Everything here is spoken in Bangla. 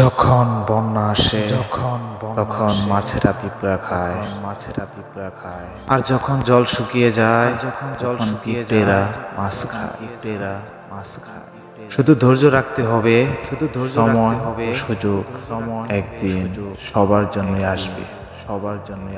যখন বন্যা আসে যখন তখন মাছেরা পিঁপড়া খায় মাছেরা পিঁপড়া খায় আর যখন জল শুকিয়ে যায় যখন জল শুকিয়ে যায় মাছ খায় পিঁপড়েরা মাছ খায় শুধু ধৈর্য রাখতে হবে শুধু ধৈর্য সময় হবে সুযোগ সময় একদিন সবার জন্যই আসবে সবার জন্যই